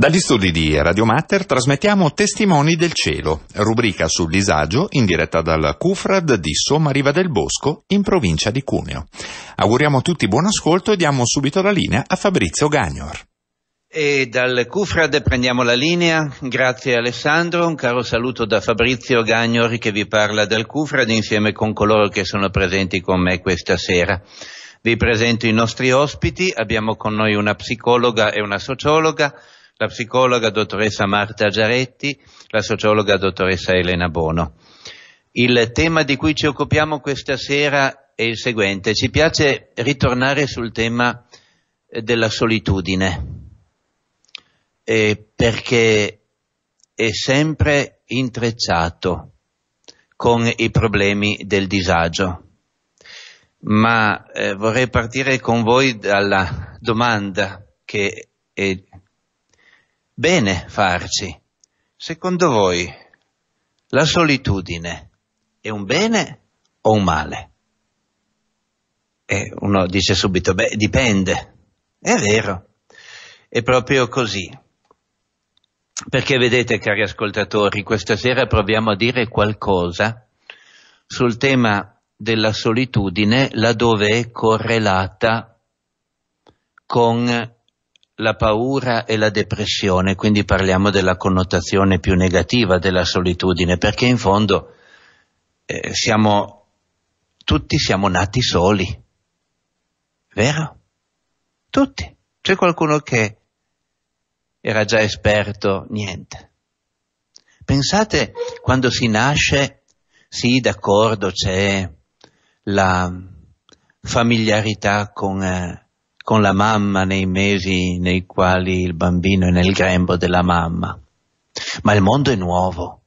Dagli studi di Radio Matter trasmettiamo Testimoni del Cielo, rubrica sul disagio in diretta dal Cufrad di Sommariva del Bosco in provincia di Cuneo. Auguriamo a tutti buon ascolto e diamo subito la linea a Fabrizio Gagnor. E dal Cufrad prendiamo la linea, grazie Alessandro, un caro saluto da Fabrizio Gagnori che vi parla dal Cufrad insieme con coloro che sono presenti con me questa sera. Vi presento i nostri ospiti, abbiamo con noi una psicologa e una sociologa, la psicologa dottoressa Marta Giaretti, la sociologa dottoressa Elena Bono. Il tema di cui ci occupiamo questa sera è il seguente. Ci piace ritornare sul tema eh, della solitudine, eh, perché è sempre intrecciato con i problemi del disagio. Ma eh, vorrei partire con voi dalla domanda che è bene farci. Secondo voi la solitudine è un bene o un male? E uno dice subito, beh, dipende. È vero, è proprio così. Perché vedete, cari ascoltatori, questa sera proviamo a dire qualcosa sul tema della solitudine laddove è correlata con la paura e la depressione, quindi parliamo della connotazione più negativa della solitudine, perché in fondo eh, siamo, tutti siamo nati soli, vero? Tutti. C'è qualcuno che era già esperto, niente. Pensate quando si nasce, sì d'accordo c'è la familiarità con... Eh, con la mamma nei mesi nei quali il bambino è nel grembo della mamma. Ma il mondo è nuovo.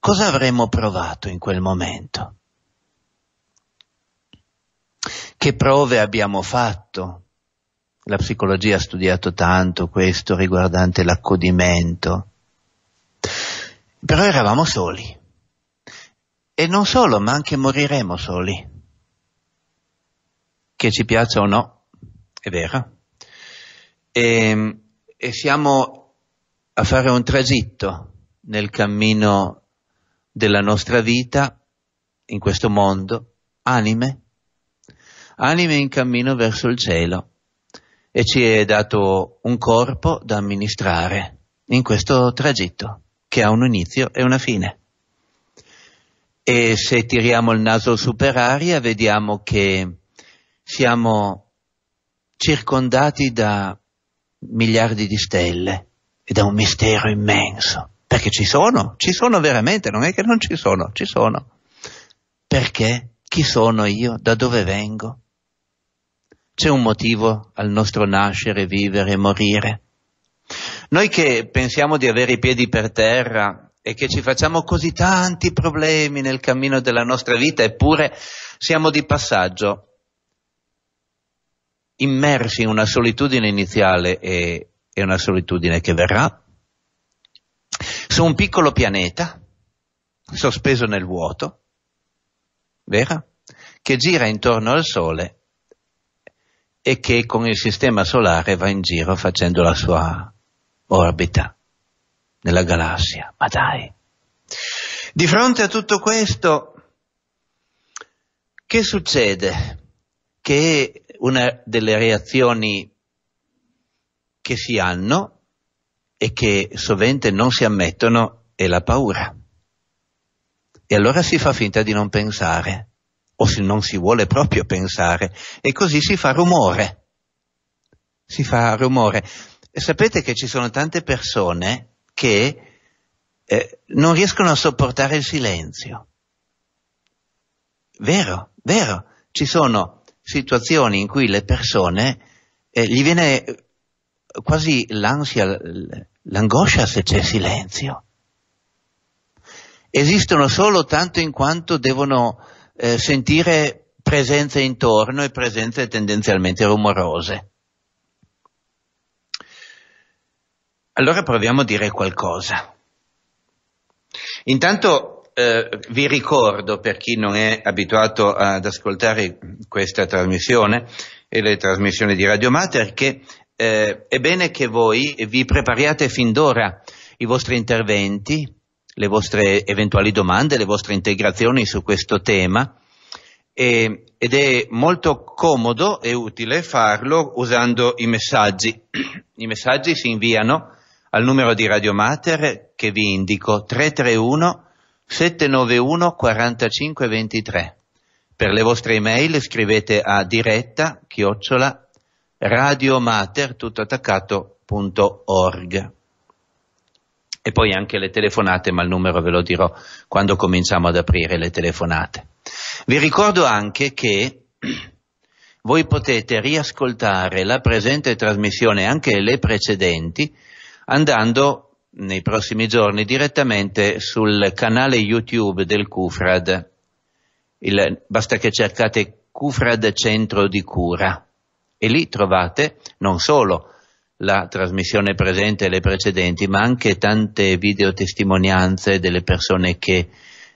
Cosa avremmo provato in quel momento? Che prove abbiamo fatto? La psicologia ha studiato tanto questo riguardante l'accudimento. Però eravamo soli. E non solo, ma anche moriremo soli che ci piaccia o no, è vera. E, ehm, e siamo a fare un tragitto nel cammino della nostra vita in questo mondo, anime, anime in cammino verso il cielo e ci è dato un corpo da amministrare in questo tragitto che ha un inizio e una fine. E se tiriamo il naso aria vediamo che siamo circondati da miliardi di stelle e da un mistero immenso, perché ci sono, ci sono veramente, non è che non ci sono, ci sono. Perché? Chi sono io? Da dove vengo? C'è un motivo al nostro nascere, vivere e morire. Noi che pensiamo di avere i piedi per terra e che ci facciamo così tanti problemi nel cammino della nostra vita, eppure siamo di passaggio, immersi in una solitudine iniziale e, e una solitudine che verrà, su un piccolo pianeta sospeso nel vuoto, vera? Che gira intorno al Sole e che con il sistema solare va in giro facendo la sua orbita nella galassia. Ma dai! Di fronte a tutto questo, che succede? Che una delle reazioni che si hanno e che sovente non si ammettono è la paura. E allora si fa finta di non pensare, o se non si vuole proprio pensare, e così si fa rumore. Si fa rumore. E sapete che ci sono tante persone che eh, non riescono a sopportare il silenzio. Vero, vero. Ci sono situazioni in cui le persone eh, gli viene quasi l'ansia, l'angoscia se c'è silenzio. Esistono solo tanto in quanto devono eh, sentire presenze intorno e presenze tendenzialmente rumorose. Allora proviamo a dire qualcosa. Intanto eh, vi ricordo, per chi non è abituato ad ascoltare questa trasmissione e le trasmissioni di Radio Mater, che eh, è bene che voi vi prepariate fin d'ora i vostri interventi, le vostre eventuali domande, le vostre integrazioni su questo tema. E, ed è molto comodo e utile farlo usando i messaggi. I messaggi si inviano al numero di Radio Mater che vi indico 331 791 4523. Per le vostre email scrivete a diretta chiocciola radiomater tutto E poi anche le telefonate, ma il numero ve lo dirò quando cominciamo ad aprire le telefonate. Vi ricordo anche che voi potete riascoltare la presente trasmissione anche le precedenti andando nei prossimi giorni direttamente sul canale YouTube del Cufrad. Il, basta che cercate Cufrad Centro di Cura e lì trovate non solo la trasmissione presente e le precedenti, ma anche tante videotestimonianze delle persone che,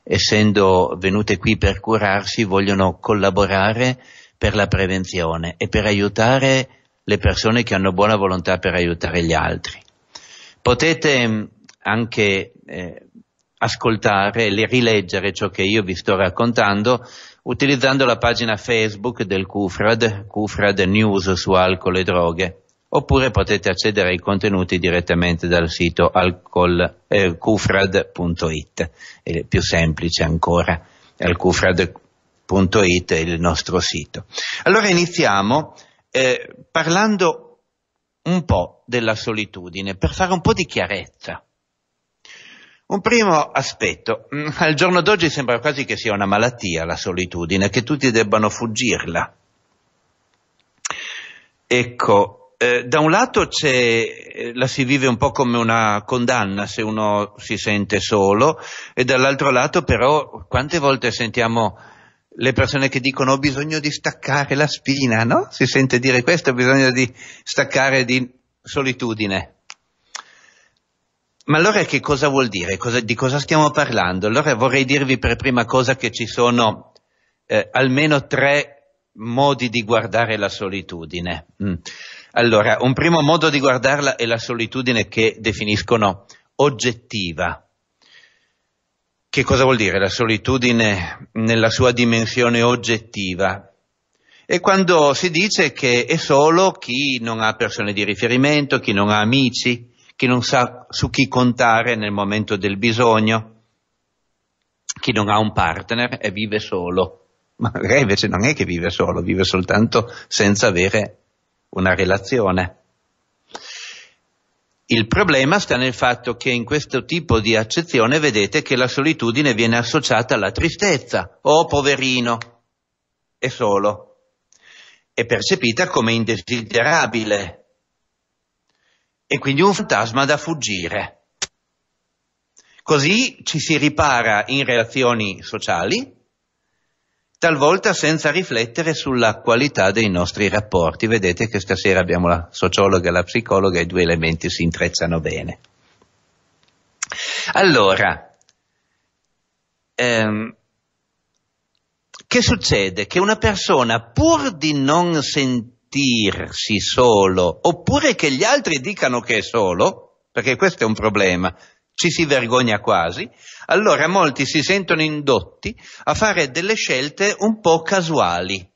essendo venute qui per curarsi, vogliono collaborare per la prevenzione e per aiutare le persone che hanno buona volontà per aiutare gli altri. Potete mm, anche eh, ascoltare e rileggere ciò che io vi sto raccontando utilizzando la pagina Facebook del Cufrad, Cufrad News su alcol e droghe, oppure potete accedere ai contenuti direttamente dal sito alcol, eh, cufrad.it, è più semplice ancora, al cufrad.it è il nostro sito. Allora iniziamo eh, parlando un po' della solitudine per fare un po' di chiarezza. Un primo aspetto, mm, al giorno d'oggi sembra quasi che sia una malattia la solitudine, che tutti debbano fuggirla. Ecco, eh, da un lato eh, la si vive un po' come una condanna se uno si sente solo e dall'altro lato però quante volte sentiamo le persone che dicono ho bisogno di staccare la spina, no? Si sente dire questo, ho bisogno di staccare di solitudine. Ma allora che cosa vuol dire? Cosa, di cosa stiamo parlando? Allora vorrei dirvi per prima cosa che ci sono eh, almeno tre modi di guardare la solitudine. Mm. Allora, un primo modo di guardarla è la solitudine che definiscono oggettiva, che cosa vuol dire la solitudine nella sua dimensione oggettiva? E quando si dice che è solo chi non ha persone di riferimento, chi non ha amici, chi non sa su chi contare nel momento del bisogno, chi non ha un partner e vive solo. Ma magari invece non è che vive solo, vive soltanto senza avere una relazione. Il problema sta nel fatto che in questo tipo di accezione vedete che la solitudine viene associata alla tristezza. Oh poverino, è solo. È percepita come indesiderabile. E quindi un fantasma da fuggire. Così ci si ripara in relazioni sociali talvolta senza riflettere sulla qualità dei nostri rapporti. Vedete che stasera abbiamo la sociologa e la psicologa e i due elementi si intrezzano bene. Allora, ehm, che succede? Che una persona, pur di non sentirsi solo, oppure che gli altri dicano che è solo, perché questo è un problema, ci si vergogna quasi, allora molti si sentono indotti a fare delle scelte un po' casuali,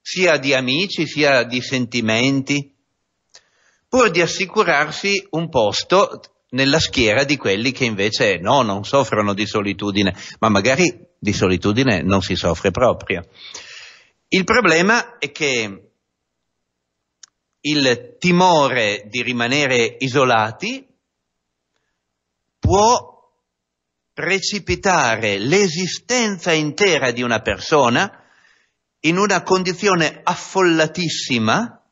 sia di amici sia di sentimenti, pur di assicurarsi un posto nella schiera di quelli che invece no, non soffrono di solitudine, ma magari di solitudine non si soffre proprio. Il problema è che il timore di rimanere isolati può precipitare l'esistenza intera di una persona in una condizione affollatissima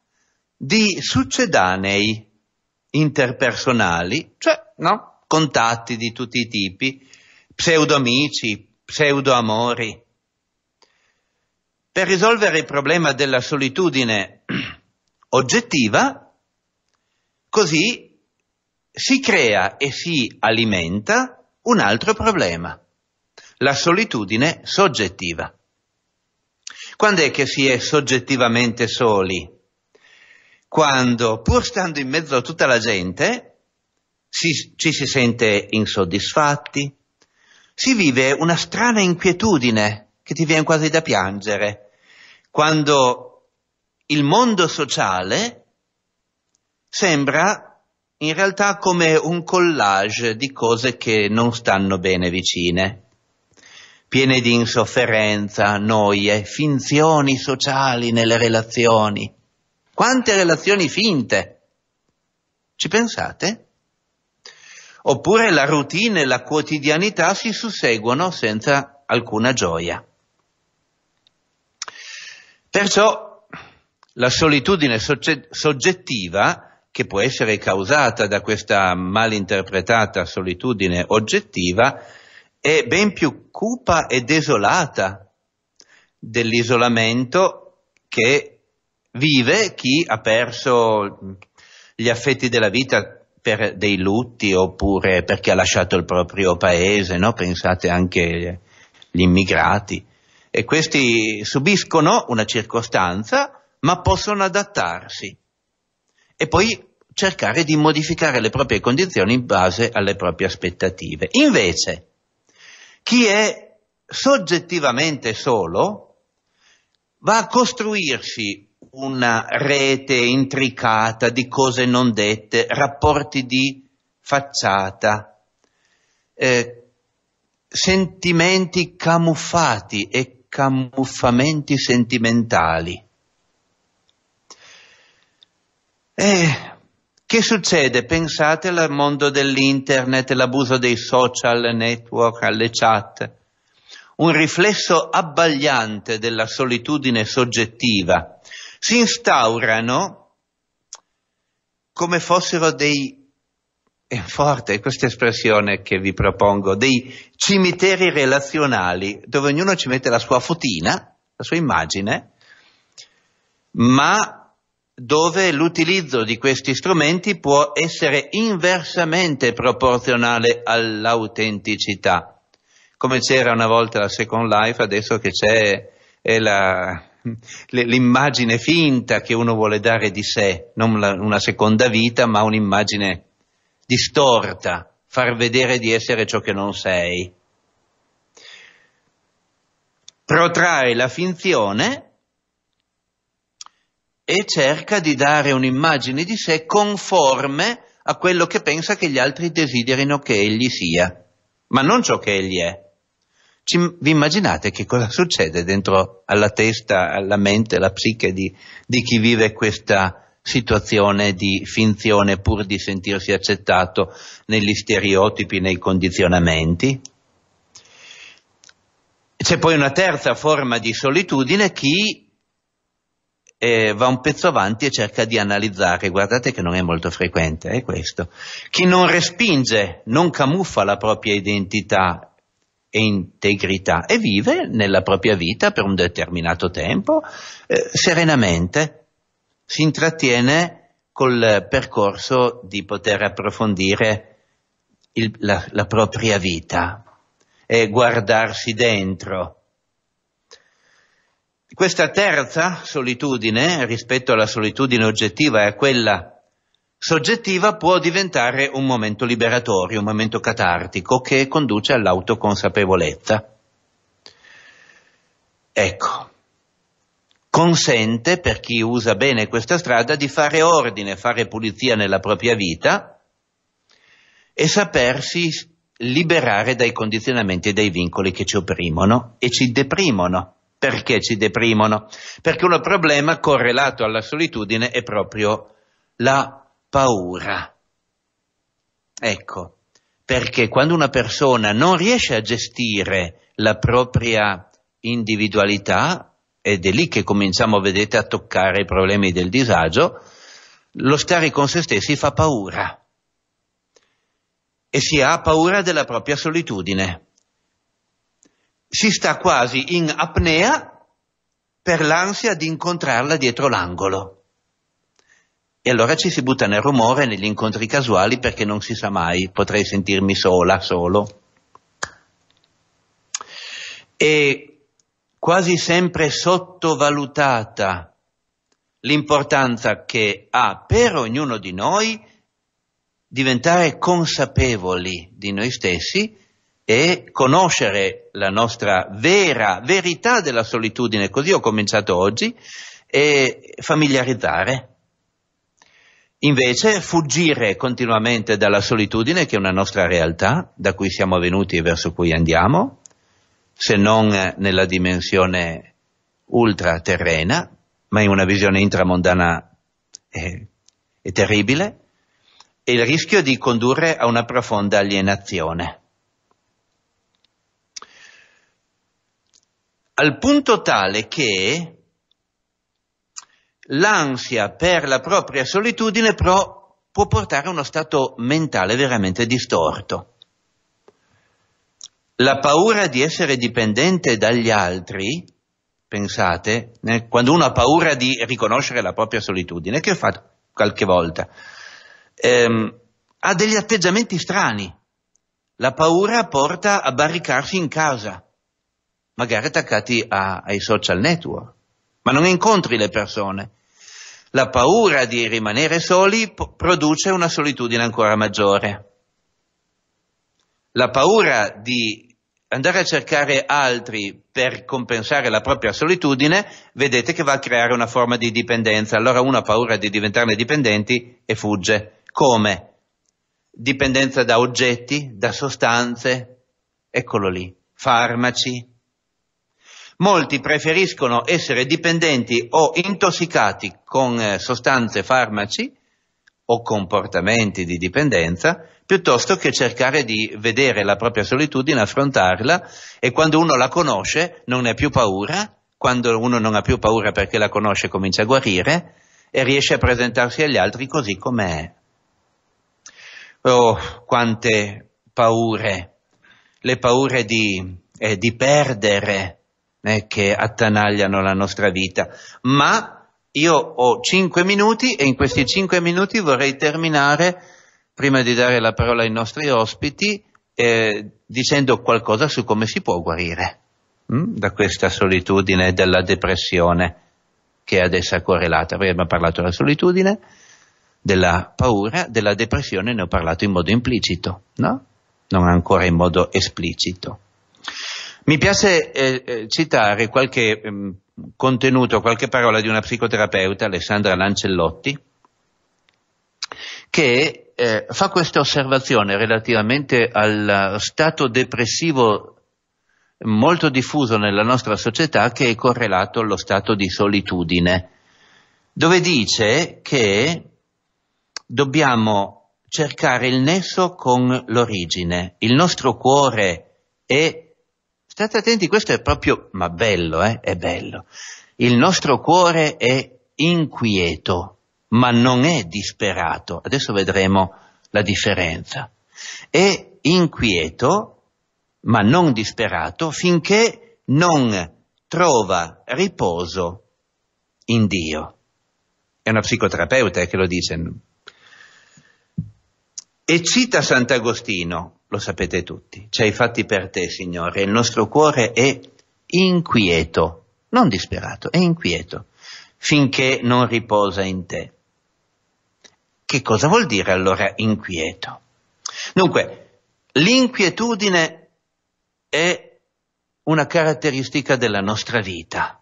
di succedanei interpersonali, cioè no? contatti di tutti i tipi, pseudoamici, pseudoamori. Per risolvere il problema della solitudine oggettiva, così si crea e si alimenta un altro problema, la solitudine soggettiva. Quando è che si è soggettivamente soli? Quando, pur stando in mezzo a tutta la gente, si, ci si sente insoddisfatti, si vive una strana inquietudine che ti viene quasi da piangere, quando il mondo sociale sembra in realtà come un collage di cose che non stanno bene vicine, piene di insofferenza, noie, finzioni sociali nelle relazioni. Quante relazioni finte? Ci pensate? Oppure la routine e la quotidianità si susseguono senza alcuna gioia. Perciò la solitudine soggettiva che può essere causata da questa malinterpretata solitudine oggettiva è ben più cupa e desolata dell'isolamento che vive chi ha perso gli affetti della vita per dei lutti oppure perché ha lasciato il proprio paese, no? pensate anche agli immigrati. E questi subiscono una circostanza ma possono adattarsi e poi cercare di modificare le proprie condizioni in base alle proprie aspettative. Invece, chi è soggettivamente solo va a costruirsi una rete intricata di cose non dette, rapporti di facciata, eh, sentimenti camuffati e camuffamenti sentimentali Eh, che succede? Pensate al mondo dell'internet, l'abuso dei social network, alle chat. Un riflesso abbagliante della solitudine soggettiva. Si instaurano come fossero dei è forte questa espressione che vi propongo, dei cimiteri relazionali, dove ognuno ci mette la sua fotina, la sua immagine, ma dove l'utilizzo di questi strumenti può essere inversamente proporzionale all'autenticità. Come c'era una volta la Second Life, adesso che c'è la, l'immagine finta che uno vuole dare di sé, non la, una seconda vita, ma un'immagine distorta, far vedere di essere ciò che non sei. Protrae la finzione e cerca di dare un'immagine di sé conforme a quello che pensa che gli altri desiderino che egli sia, ma non ciò che egli è. Ci, vi immaginate che cosa succede dentro alla testa, alla mente, alla psiche di, di chi vive questa situazione di finzione pur di sentirsi accettato negli stereotipi, nei condizionamenti? C'è poi una terza forma di solitudine, chi eh, va un pezzo avanti e cerca di analizzare, guardate che non è molto frequente è eh, questo. Chi non respinge, non camuffa la propria identità e integrità e vive nella propria vita per un determinato tempo eh, serenamente, si intrattiene col percorso di poter approfondire il, la, la propria vita e guardarsi dentro questa terza solitudine, rispetto alla solitudine oggettiva e a quella soggettiva, può diventare un momento liberatorio, un momento catartico che conduce all'autoconsapevolezza. Ecco, consente per chi usa bene questa strada di fare ordine, fare pulizia nella propria vita e sapersi liberare dai condizionamenti e dai vincoli che ci opprimono e ci deprimono. Perché ci deprimono? Perché un problema correlato alla solitudine è proprio la paura. Ecco, perché quando una persona non riesce a gestire la propria individualità, ed è lì che cominciamo, vedete, a toccare i problemi del disagio, lo stare con se stessi fa paura e si ha paura della propria solitudine si sta quasi in apnea per l'ansia di incontrarla dietro l'angolo. E allora ci si butta nel rumore, negli incontri casuali, perché non si sa mai, potrei sentirmi sola, solo. E quasi sempre sottovalutata l'importanza che ha per ognuno di noi diventare consapevoli di noi stessi e conoscere la nostra vera verità della solitudine, così ho cominciato oggi, e familiarizzare. Invece fuggire continuamente dalla solitudine, che è una nostra realtà, da cui siamo venuti e verso cui andiamo, se non nella dimensione ultraterrena, ma in una visione intramondana eh, è terribile, e il rischio di condurre a una profonda alienazione. al punto tale che l'ansia per la propria solitudine però può portare a uno stato mentale veramente distorto. La paura di essere dipendente dagli altri, pensate, né? quando uno ha paura di riconoscere la propria solitudine, che fa qualche volta, ehm, ha degli atteggiamenti strani. La paura porta a barricarsi in casa, magari attaccati a, ai social network, ma non incontri le persone. La paura di rimanere soli p- produce una solitudine ancora maggiore. La paura di andare a cercare altri per compensare la propria solitudine, vedete che va a creare una forma di dipendenza. Allora uno ha paura di diventarne dipendenti e fugge. Come? Dipendenza da oggetti, da sostanze, eccolo lì, farmaci, Molti preferiscono essere dipendenti o intossicati con eh, sostanze farmaci o comportamenti di dipendenza piuttosto che cercare di vedere la propria solitudine, affrontarla e quando uno la conosce non ne ha più paura, quando uno non ha più paura perché la conosce comincia a guarire e riesce a presentarsi agli altri così com'è. Oh, quante paure, le paure di, eh, di perdere, eh, che attanagliano la nostra vita, ma io ho cinque minuti e in questi cinque minuti vorrei terminare, prima di dare la parola ai nostri ospiti, eh, dicendo qualcosa su come si può guarire mh, mm, da questa solitudine e dalla depressione che è ad essa è correlata. Abbiamo parlato della solitudine, della paura, della depressione ne ho parlato in modo implicito, no? Non ancora in modo esplicito. Mi piace eh, eh citare qualche mh, ehm, contenuto, qualche parola di una psicoterapeuta, Alessandra Lancellotti, che eh, fa questa osservazione relativamente al stato depressivo molto diffuso nella nostra società che è correlato allo stato di solitudine, dove dice che dobbiamo cercare il nesso con l'origine. Il nostro cuore è State attenti, questo è proprio, ma bello, eh? è bello. Il nostro cuore è inquieto, ma non è disperato. Adesso vedremo la differenza. È inquieto, ma non disperato, finché non trova riposo in Dio. È una psicoterapeuta eh, che lo dice. E cita Sant'Agostino, lo sapete tutti, ci hai fatti per te, Signore, il nostro cuore è inquieto, non disperato, è inquieto, finché non riposa in te. Che cosa vuol dire allora inquieto? Dunque, l'inquietudine è una caratteristica della nostra vita,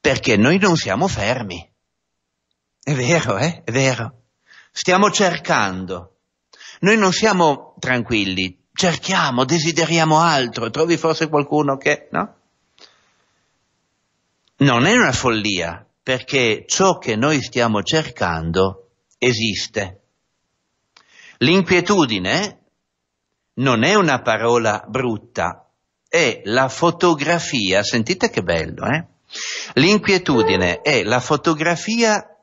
perché noi non siamo fermi. È vero, eh? È vero. Stiamo cercando noi non siamo tranquilli, cerchiamo, desideriamo altro, trovi forse qualcuno che, no? Non è una follia, perché ciò che noi stiamo cercando esiste. L'inquietudine non è una parola brutta, è la fotografia, sentite che bello, eh? L'inquietudine è la fotografia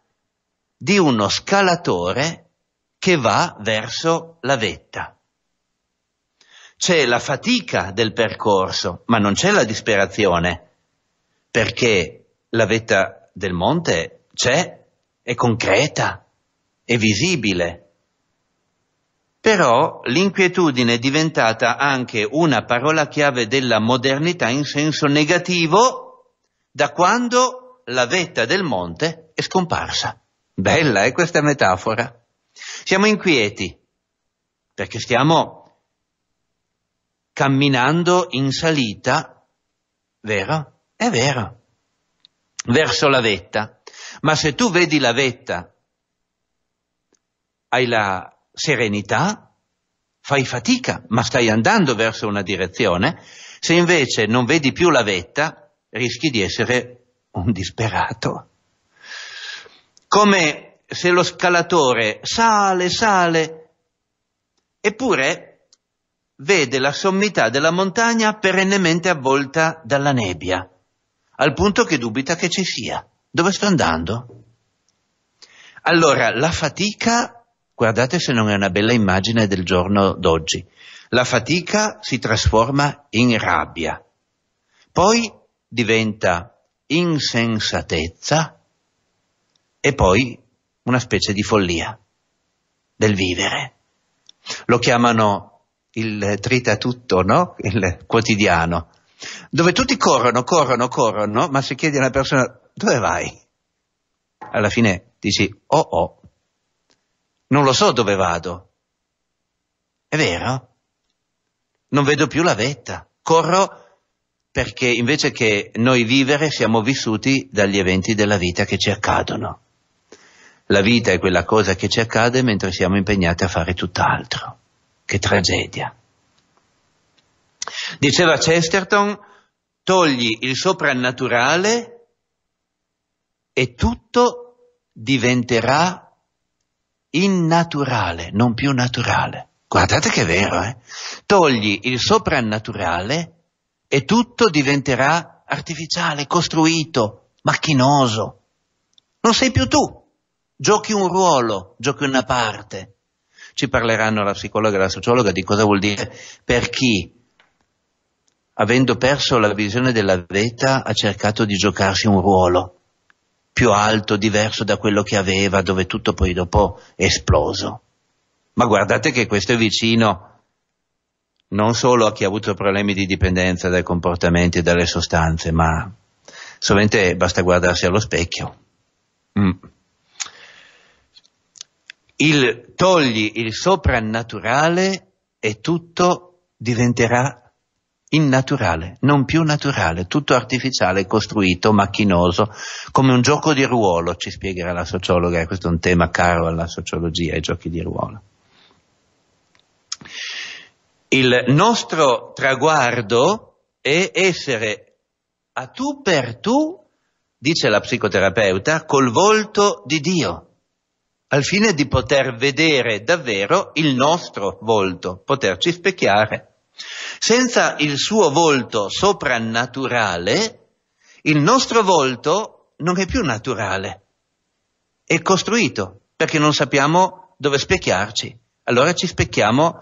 di uno scalatore che va verso la vetta. C'è la fatica del percorso, ma non c'è la disperazione, perché la vetta del monte c'è, è concreta, è visibile. Però l'inquietudine è diventata anche una parola chiave della modernità in senso negativo da quando la vetta del monte è scomparsa. Bella è eh, questa metafora. Siamo inquieti perché stiamo camminando in salita, vero? È vero, verso la vetta. Ma se tu vedi la vetta, hai la serenità, fai fatica, ma stai andando verso una direzione. Se invece non vedi più la vetta, rischi di essere un disperato. Come se lo scalatore sale, sale, eppure vede la sommità della montagna perennemente avvolta dalla nebbia, al punto che dubita che ci sia. Dove sto andando? Allora, la fatica, guardate se non è una bella immagine del giorno d'oggi, la fatica si trasforma in rabbia, poi diventa insensatezza e poi una specie di follia del vivere. Lo chiamano il trita tutto, no? Il quotidiano, dove tutti corrono, corrono, corrono, ma se chiedi a una persona dove vai? Alla fine dici, oh oh, non lo so dove vado. È vero? Non vedo più la vetta, corro perché invece che noi vivere siamo vissuti dagli eventi della vita che ci accadono. La vita è quella cosa che ci accade mentre siamo impegnati a fare tutt'altro. Che tragedia. Diceva Chesterton, togli il soprannaturale e tutto diventerà innaturale, non più naturale. Guardate che è vero, eh? Togli il soprannaturale e tutto diventerà artificiale, costruito, macchinoso. Non sei più tu. Giochi un ruolo, giochi una parte. Ci parleranno la psicologa e la sociologa di cosa vuol dire per chi, avendo perso la visione della vita, ha cercato di giocarsi un ruolo più alto, diverso da quello che aveva, dove tutto poi dopo è esploso. Ma guardate che questo è vicino non solo a chi ha avuto problemi di dipendenza dai comportamenti e dalle sostanze, ma sovente basta guardarsi allo specchio. Mm il, togli il soprannaturale e tutto diventerà innaturale, non più naturale, tutto artificiale, costruito, macchinoso, come un gioco di ruolo, ci spiegherà la sociologa, e questo è un tema caro alla sociologia, i giochi di ruolo. Il nostro traguardo è essere a tu per tu, dice la psicoterapeuta, col volto di Dio al fine di poter vedere davvero il nostro volto, poterci specchiare. Senza il suo volto soprannaturale, il nostro volto non è più naturale, è costruito perché non sappiamo dove specchiarci. Allora ci specchiamo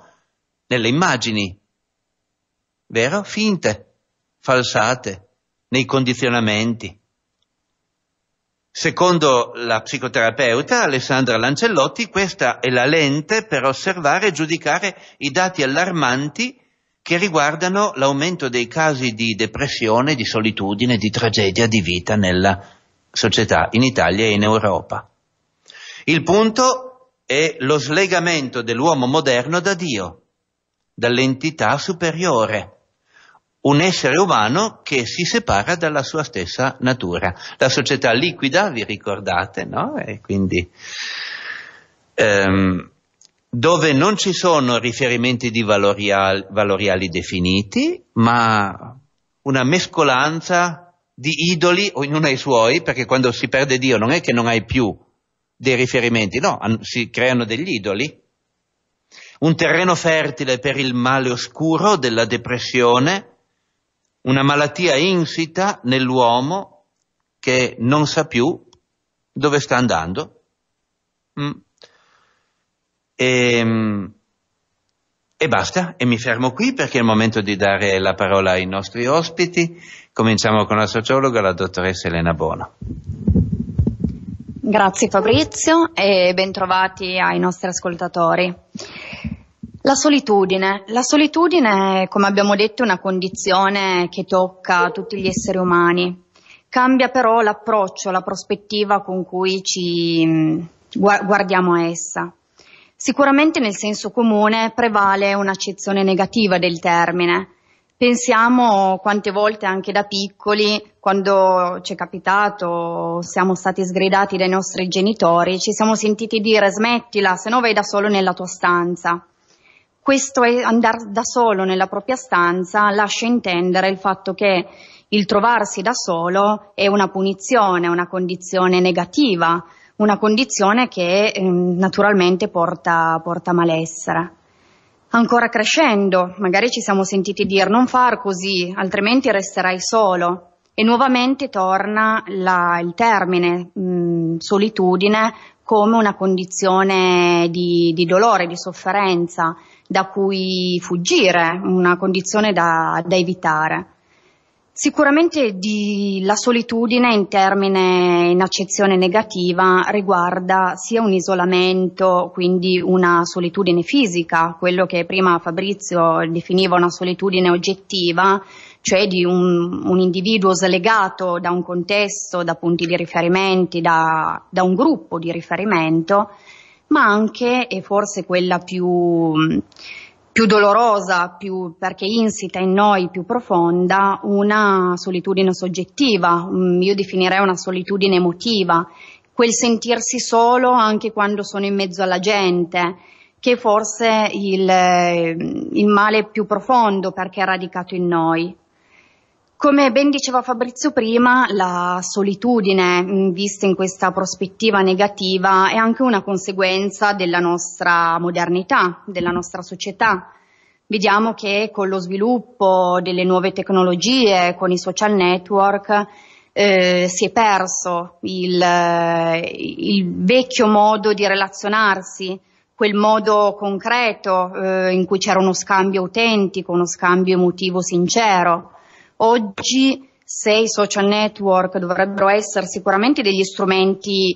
nelle immagini, vero? Finte, falsate, nei condizionamenti. Secondo la psicoterapeuta Alessandra Lancellotti, questa è la lente per osservare e giudicare i dati allarmanti che riguardano l'aumento dei casi di depressione, di solitudine, di tragedia di vita nella società in Italia e in Europa. Il punto è lo slegamento dell'uomo moderno da Dio, dall'entità superiore un essere umano che si separa dalla sua stessa natura. La società liquida, vi ricordate, no? E quindi ehm, dove non ci sono riferimenti di valorial, valoriali definiti, ma una mescolanza di idoli, ognuno ai suoi, perché quando si perde Dio non è che non hai più dei riferimenti, no, si creano degli idoli. Un terreno fertile per il male oscuro della depressione, una malattia insita nell'uomo che non sa più dove sta andando. Mm. E, ehm, e basta, e mi fermo qui perché è il momento di dare la parola ai nostri ospiti. Cominciamo con la sociologa, la dottoressa Elena Bono. Grazie Fabrizio e bentrovati ai nostri ascoltatori. La solitudine. La solitudine, come abbiamo detto, è una condizione che tocca tutti gli esseri umani. Cambia però l'approccio, la prospettiva con cui ci mm, guardiamo a essa. Sicuramente nel senso comune prevale un'accezione negativa del termine. Pensiamo quante volte anche da piccoli, quando ci è capitato, siamo stati sgridati dai nostri genitori, ci siamo sentiti dire smettila, se no vai da solo nella tua stanza questo è andare da solo nella propria stanza lascia intendere il fatto che il trovarsi da solo è una punizione, una condizione negativa, una condizione che eh, naturalmente porta, porta malessere. Ancora crescendo, magari ci siamo sentiti dire non far così, altrimenti resterai solo. E nuovamente torna la, il termine mh, solitudine come una condizione di, di dolore, di sofferenza da cui fuggire, una condizione da, da evitare. Sicuramente di, la solitudine in termine in accezione negativa riguarda sia un isolamento, quindi una solitudine fisica, quello che prima Fabrizio definiva una solitudine oggettiva, cioè di un, un individuo slegato da un contesto, da punti di riferimento, da, da un gruppo di riferimento, ma anche, e forse quella più, mm, più dolorosa, più, perché insita in noi, più profonda, una solitudine soggettiva, mm, io definirei una solitudine emotiva, quel sentirsi solo anche quando sono in mezzo alla gente, che forse il, mm, il male più profondo perché è radicato in noi. Come ben diceva Fabrizio prima, la solitudine vista in questa prospettiva negativa è anche una conseguenza della nostra modernità, della nostra società. Vediamo che con lo sviluppo delle nuove tecnologie, con i social network, eh, si è perso il, eh, il, vecchio modo di relazionarsi, quel modo concreto eh, in cui c'era uno scambio autentico, uno scambio emotivo sincero. Oggi se i social network dovrebbero essere sicuramente degli strumenti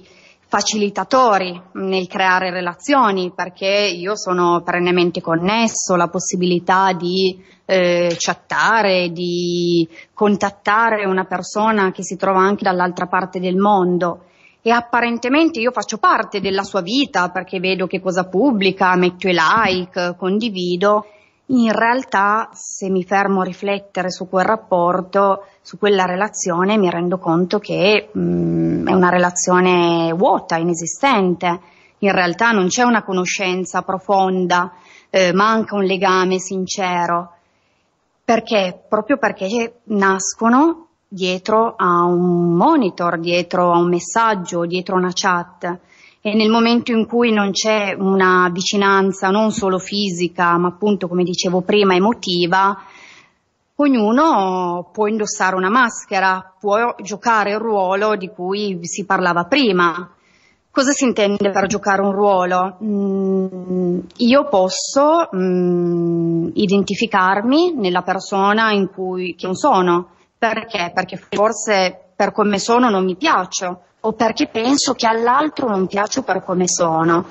facilitatori nel creare relazioni perché io sono perennemente connesso, la possibilità di eh, chattare, di contattare una persona che si trova anche dall'altra parte del mondo e apparentemente io faccio parte della sua vita perché vedo che cosa pubblica, metto i like, condivido in realtà, se mi fermo a riflettere su quel rapporto, su quella relazione, mi rendo conto che mh, mm, è una relazione vuota, inesistente. In realtà non c'è una conoscenza profonda, eh, manca un legame sincero. Perché? Proprio perché nascono dietro a un monitor, dietro a un messaggio, dietro a una chat e nel momento in cui non c'è una vicinanza non solo fisica ma appunto come dicevo prima emotiva, ognuno può indossare una maschera, può giocare il ruolo di cui si parlava prima. Cosa si intende per giocare un ruolo? Mm, io posso mm, identificarmi nella persona in cui non sono. Perché? Perché forse per come sono non mi piaccio o perché penso che all'altro non piaccio per come sono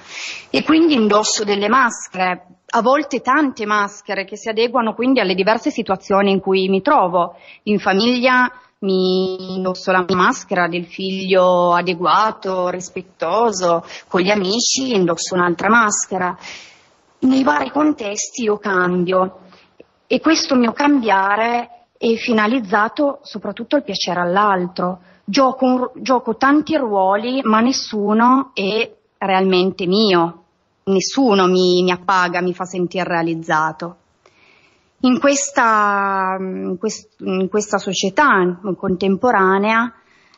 e quindi indosso delle maschere, a volte tante maschere che si adeguano quindi alle diverse situazioni in cui mi trovo. In famiglia mi indosso la maschera del figlio adeguato, rispettoso, con gli amici indosso un'altra maschera. Nei vari contesti io cambio e questo mio cambiare è finalizzato soprattutto al piacere all'altro gioco, gioco tanti ruoli, ma nessuno è realmente mio, nessuno mi, mi appaga, mi fa sentire realizzato. In questa, in, quest, in questa, società contemporanea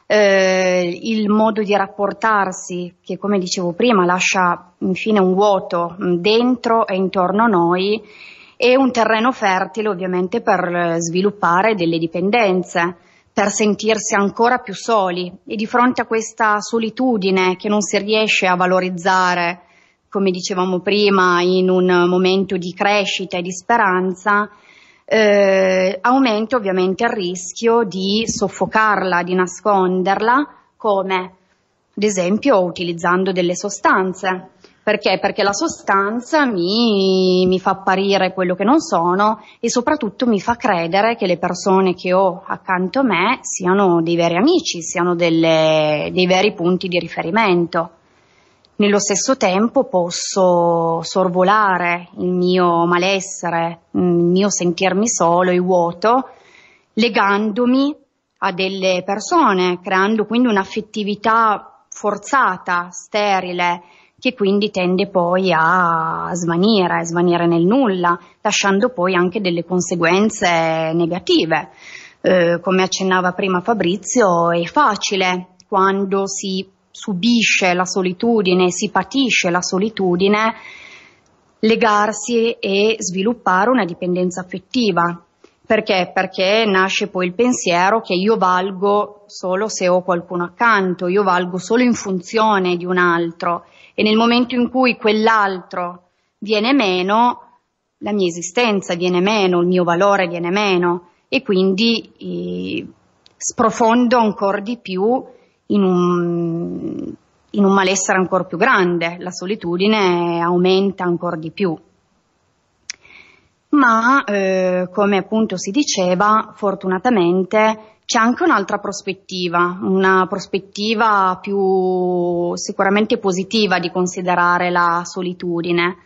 eh, il modo di rapportarsi, che come dicevo prima lascia infine un vuoto dentro e intorno a noi, è un terreno fertile ovviamente per sviluppare delle dipendenze per sentirsi ancora più soli e di fronte a questa solitudine che non si riesce a valorizzare, come dicevamo prima, in un momento di crescita e di speranza, eh, aumenta ovviamente il rischio di soffocarla, di nasconderla, come ad esempio utilizzando delle sostanze perché? Perché la sostanza mi, mi fa apparire quello che non sono e soprattutto mi fa credere che le persone che ho accanto a me siano dei veri amici, siano delle, dei veri punti di riferimento. Nello stesso tempo posso sorvolare il mio malessere, il mio sentirmi solo e vuoto, legandomi a delle persone, creando quindi un'affettività forzata, sterile, che quindi tende poi a svanire, a svanire nel nulla, lasciando poi anche delle conseguenze negative. Eh, come accennava prima Fabrizio, è facile quando si subisce la solitudine, si patisce la solitudine, legarsi e sviluppare una dipendenza affettiva. Perché? Perché nasce poi il pensiero che io valgo solo se ho qualcuno accanto, io valgo solo in funzione di un altro e nel momento in cui quell'altro viene meno, la mia esistenza viene meno, il mio valore viene meno e quindi eh, sprofondo ancora di più in un, in un malessere ancora più grande, la solitudine aumenta ancora di più. Ma, eh, come appunto si diceva, fortunatamente c'è anche un'altra prospettiva, una prospettiva più sicuramente positiva di considerare la solitudine,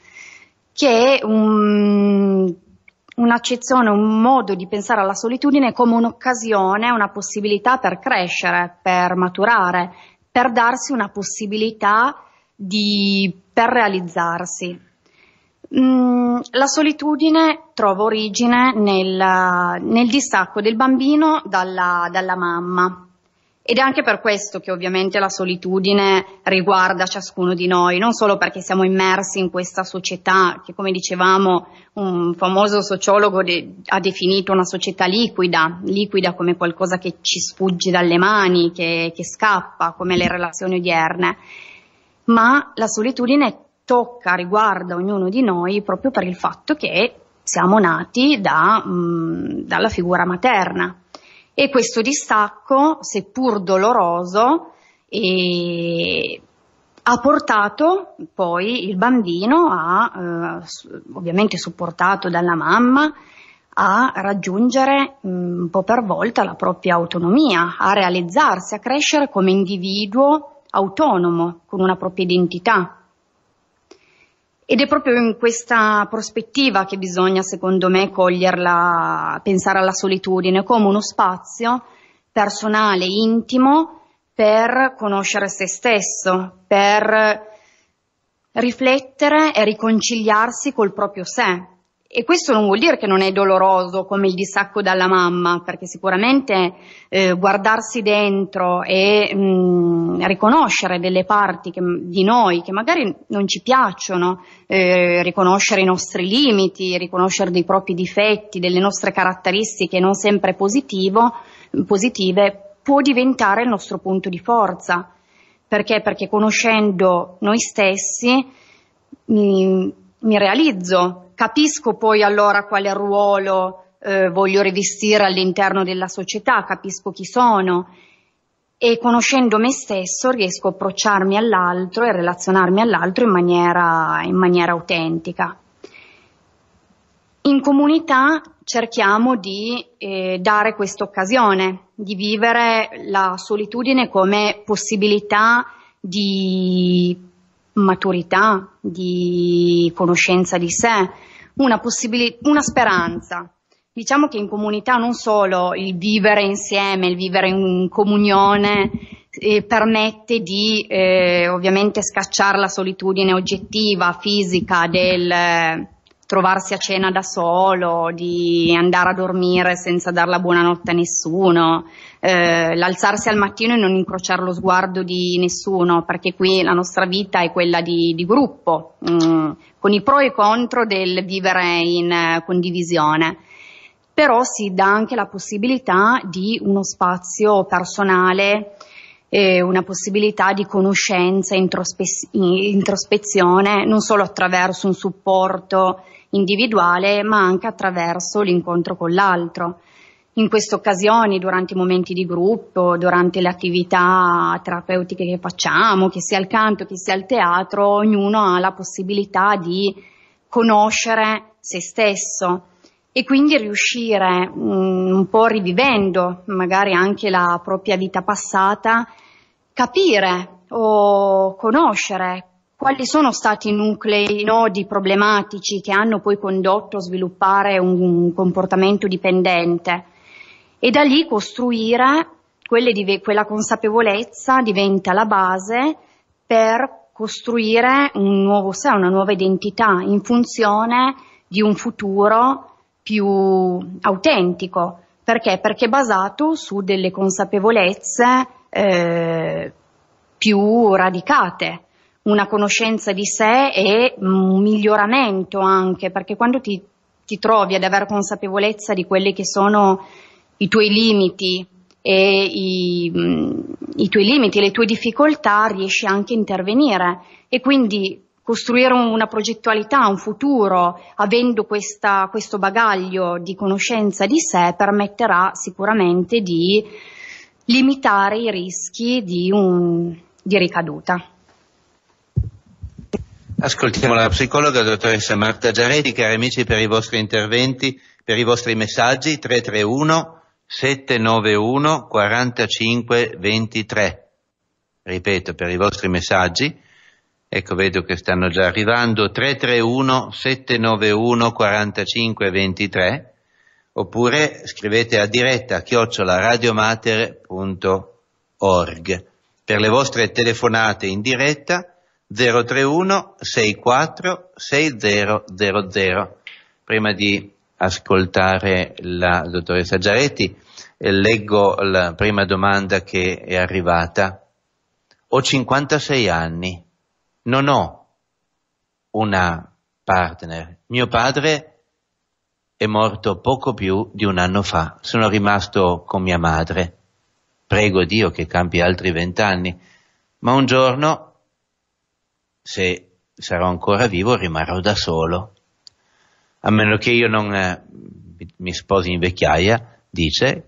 che è un, un'accezione, un modo di pensare alla solitudine come un'occasione, una possibilità per crescere, per maturare, per darsi una possibilità di, per realizzarsi. Mm, la solitudine trova origine nel, nel distacco del bambino dalla, dalla mamma. Ed è anche per questo che ovviamente la solitudine riguarda ciascuno di noi, non solo perché siamo immersi in questa società che, come dicevamo, un famoso sociologo de- ha definito una società liquida, liquida come qualcosa che ci sfugge dalle mani, che, che scappa, come le relazioni odierne, ma la solitudine tocca, riguarda ognuno di noi proprio per il fatto che siamo nati da, mh, dalla figura materna e questo distacco, seppur doloroso, eh, ha portato poi il bambino a, eh, ovviamente supportato dalla mamma, a raggiungere mh, un po' per volta la propria autonomia, a realizzarsi, a crescere come individuo autonomo, con una propria identità. Ed è proprio in questa prospettiva che bisogna, secondo me, coglierla, pensare alla solitudine come uno spazio personale, intimo, per conoscere se stesso, per riflettere e riconciliarsi col proprio sé, e questo non vuol dire che non è doloroso come il distacco dalla mamma, perché sicuramente eh, guardarsi dentro e mh, mm, riconoscere delle parti che, di noi che magari non ci piacciono, eh, riconoscere i nostri limiti, riconoscere dei propri difetti, delle nostre caratteristiche non sempre positivo, positive, può diventare il nostro punto di forza. Perché? Perché conoscendo noi stessi mi, mi realizzo Capisco poi allora quale ruolo eh, voglio rivestire all'interno della società, capisco chi sono e conoscendo me stesso riesco a approcciarmi all'altro e relazionarmi all'altro in maniera, in maniera autentica. In comunità cerchiamo di eh, dare questa occasione, di vivere la solitudine come possibilità di maturità, di conoscenza di sé, una, possibili- una speranza. Diciamo che in comunità non solo il vivere insieme, il vivere in comunione eh, permette di eh, ovviamente scacciare la solitudine oggettiva, fisica del, trovarsi a cena da solo, di andare a dormire senza dar la buonanotte a nessuno, eh, l'alzarsi al mattino e non incrociare lo sguardo di nessuno, perché qui la nostra vita è quella di, di gruppo, mh, mm, con i pro e i contro del vivere in eh, condivisione però si dà anche la possibilità di uno spazio personale, eh, una possibilità di conoscenza, introspe- introspezione, non solo attraverso un supporto individuale, ma anche attraverso l'incontro con l'altro. In queste occasioni, durante i momenti di gruppo, durante le attività terapeutiche che facciamo, che sia il canto, che sia il teatro, ognuno ha la possibilità di conoscere se stesso e quindi riuscire mm, un po' rivivendo magari anche la propria vita passata, capire o conoscere quali sono stati i nuclei i nodi problematici che hanno poi condotto a sviluppare un comportamento dipendente e da lì costruire di, quella consapevolezza diventa la base per costruire un nuovo sé, una nuova identità in funzione di un futuro più autentico. Perché? Perché basato su delle consapevolezze eh, più radicate una conoscenza di sé e un miglioramento anche, perché quando ti, ti trovi ad avere consapevolezza di quelli che sono i tuoi limiti e i, mm, i tuoi limiti, le tue difficoltà, riesci anche a intervenire e quindi costruire una progettualità, un futuro, avendo questa, questo bagaglio di conoscenza di sé, permetterà sicuramente di limitare i rischi di, un, di ricaduta. Ascoltiamo la psicologa dottoressa Marta Giaredi, cari amici, per i vostri interventi, per i vostri messaggi 331 791 4523 Ripeto, per i vostri messaggi, ecco vedo che stanno già arrivando 331 791 4523 oppure scrivete a diretta chiocciolaradiomater.org. Per le vostre telefonate in diretta 031 64 6000. Prima di ascoltare la dottoressa Giaretti, eh, leggo la prima domanda che è arrivata. Ho 56 anni, non ho una partner. Mio padre è morto poco più di un anno fa, sono rimasto con mia madre. Prego Dio che campi altri vent'anni. Ma un giorno se sarò ancora vivo rimarrò da solo. A meno che io non eh, mi sposi in vecchiaia, dice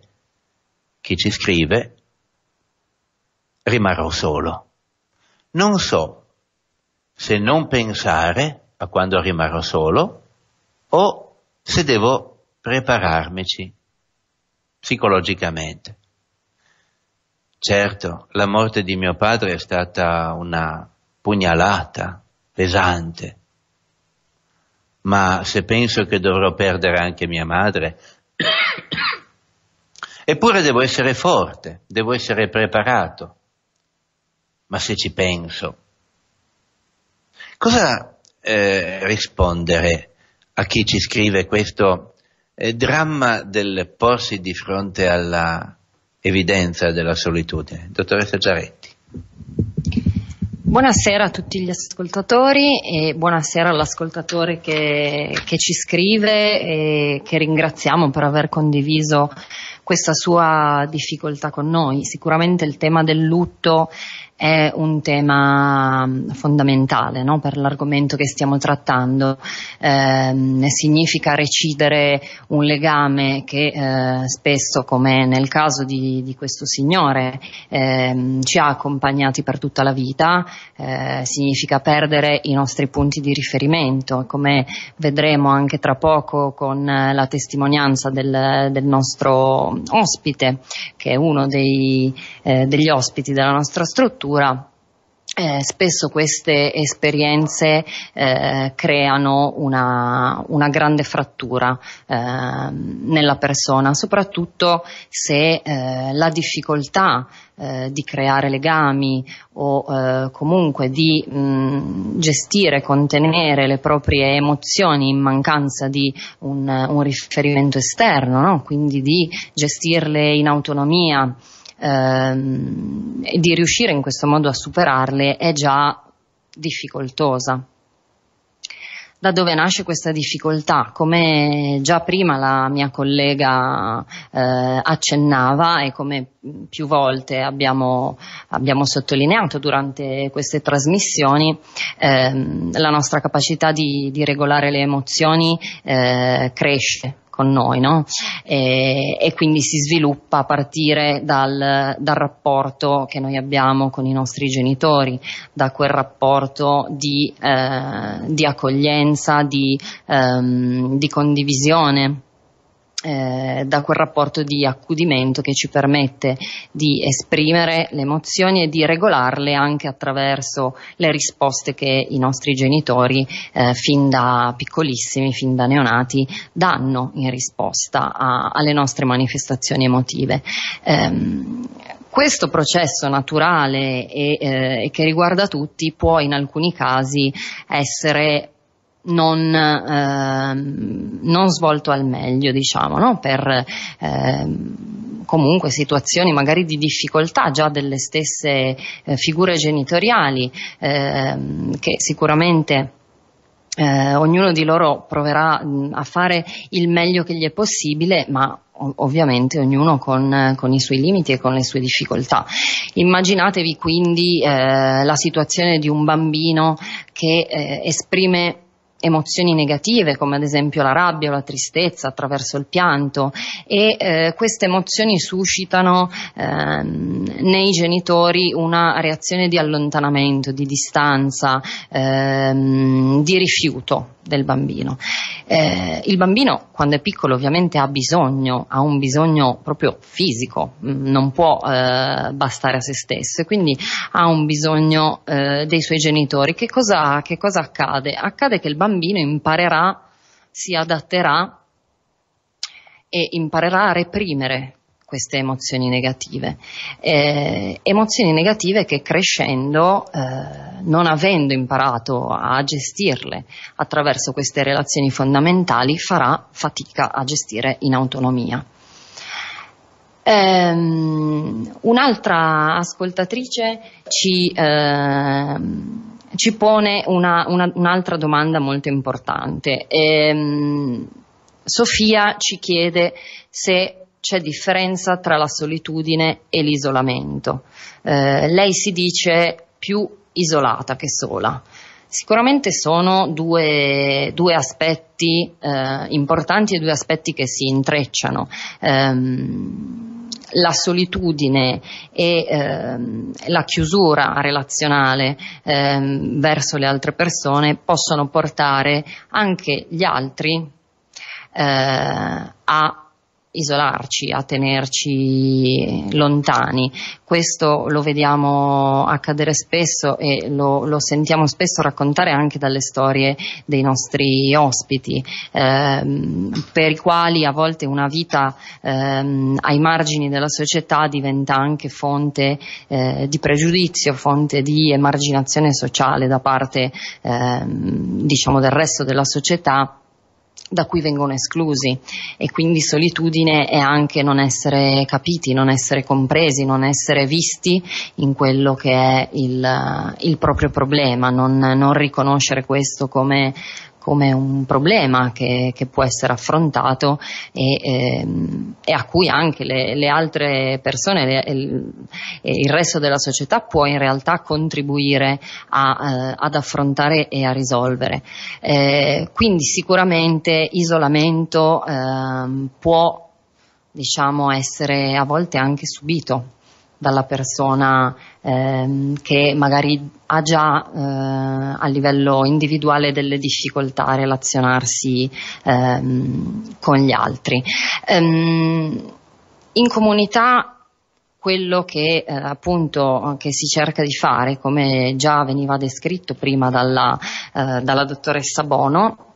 chi ci scrive, rimarrò solo. Non so se non pensare a quando rimarrò solo o se devo prepararmici psicologicamente. Certo, la morte di mio padre è stata una pugnalata pesante. Ma se penso che dovrò perdere anche mia madre, eppure devo essere forte, devo essere preparato. Ma se ci penso, cosa eh, rispondere a chi ci scrive questo eh, dramma del porsi di fronte alla evidenza della solitudine? Dottoressa Giaretti. Buonasera a tutti gli ascoltatori e buonasera all'ascoltatore che, che, ci scrive e che ringraziamo per aver condiviso questa sua difficoltà con noi. Sicuramente il tema del lutto è un tema mm, fondamentale no? per l'argomento che stiamo trattando. Eh, significa recidere un legame che eh, spesso, come nel caso di, di questo signore, eh, ci ha accompagnati per tutta la vita, eh, significa perdere i nostri punti di riferimento, come vedremo anche tra poco con la testimonianza del, del nostro ospite, che è uno dei, eh, degli ospiti della nostra struttura letteratura eh, spesso queste esperienze eh, creano una, una, grande frattura eh, nella persona, soprattutto se eh, la difficoltà eh, di creare legami o eh, comunque di mh, gestire, contenere le proprie emozioni in mancanza di un, un riferimento esterno, no? quindi di gestirle in autonomia ehm, e di riuscire in questo modo a superarle è già difficoltosa. Da dove nasce questa difficoltà? Come già prima la mia collega eh, accennava e come più volte abbiamo, abbiamo sottolineato durante queste trasmissioni, ehm, la nostra capacità di, di regolare le emozioni eh, cresce con noi, no? e, e, quindi si sviluppa a partire dal, dal, rapporto che noi abbiamo con i nostri genitori, da quel rapporto di, eh, di accoglienza, di, ehm, di condivisione eh, da quel rapporto di accudimento che ci permette di esprimere le emozioni e di regolarle anche attraverso le risposte che i nostri genitori eh, fin da piccolissimi, fin da neonati, danno in risposta a, alle nostre manifestazioni emotive. Ehm, questo processo naturale e eh, che riguarda tutti può in alcuni casi essere non, eh, non svolto al meglio, diciamo, no? per eh, comunque situazioni magari di difficoltà già delle stesse eh, figure genitoriali ehm, che sicuramente eh, ognuno di loro proverà mh, a fare il meglio che gli è possibile, ma ovviamente ognuno con, con, i suoi limiti e con le sue difficoltà. Immaginatevi quindi eh, la situazione di un bambino che eh, esprime emozioni negative come ad esempio la rabbia o la tristezza attraverso il pianto e eh, queste emozioni suscitano ehm, nei genitori una reazione di allontanamento, di distanza, ehm, di rifiuto del bambino. Eh, il bambino quando è piccolo ovviamente ha bisogno, ha un bisogno proprio fisico, mm, non può eh, bastare a se stesso e quindi ha un bisogno eh, dei suoi genitori. Che cosa, che cosa accade? Accade che il bambino bambino imparerà, si adatterà e imparerà a reprimere queste emozioni negative. Eh, emozioni negative che crescendo, eh, non avendo imparato a gestirle attraverso queste relazioni fondamentali, farà fatica a gestire in autonomia. Um, un'altra ascoltatrice ci, uh, ci pone una, una, un'altra domanda molto importante. Ehm, Sofia ci chiede se c'è differenza tra la solitudine e l'isolamento. Eh, lei si dice più isolata che sola. Sicuramente sono due, due aspetti eh, importanti e due aspetti che si intrecciano. Ehm, la solitudine e ehm, la chiusura relazionale ehm, verso le altre persone possono portare anche gli altri eh, a isolarci, a tenerci lontani. Questo lo vediamo accadere spesso e lo, lo sentiamo spesso raccontare anche dalle storie dei nostri ospiti, ehm, per i quali a volte una vita ehm, ai margini della società diventa anche fonte eh, di pregiudizio, fonte di emarginazione sociale da parte ehm, diciamo, del resto della società da cui vengono esclusi e quindi solitudine è anche non essere capiti, non essere compresi, non essere visti in quello che è il, il proprio problema, non, non riconoscere questo come come un problema che, che può essere affrontato e, ehm, e a cui anche le, le altre persone le, il, il resto della società può in realtà contribuire a, eh, ad affrontare e a risolvere. Eh, quindi sicuramente isolamento ehm, può diciamo, essere a volte anche subito dalla persona ehm, che magari ha già eh, a livello individuale delle difficoltà a relazionarsi ehm, con gli altri. Ehm, in comunità quello che eh, appunto che si cerca di fare, come già veniva descritto prima dalla, eh, dalla dottoressa Bono,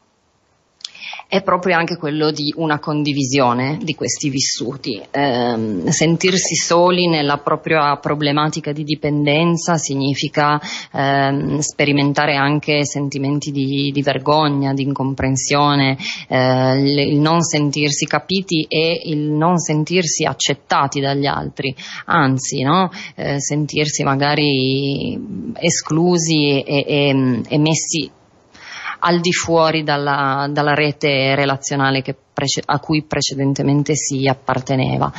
è proprio anche quello di una condivisione di questi vissuti. Eh, sentirsi soli nella propria problematica di dipendenza significa eh, sperimentare anche sentimenti di, di vergogna, di incomprensione, eh, il non sentirsi capiti e il non sentirsi accettati dagli altri, anzi no? Eh, sentirsi magari esclusi e, e, e messi al di fuori dalla, dalla rete relazionale prece, a cui precedentemente si apparteneva.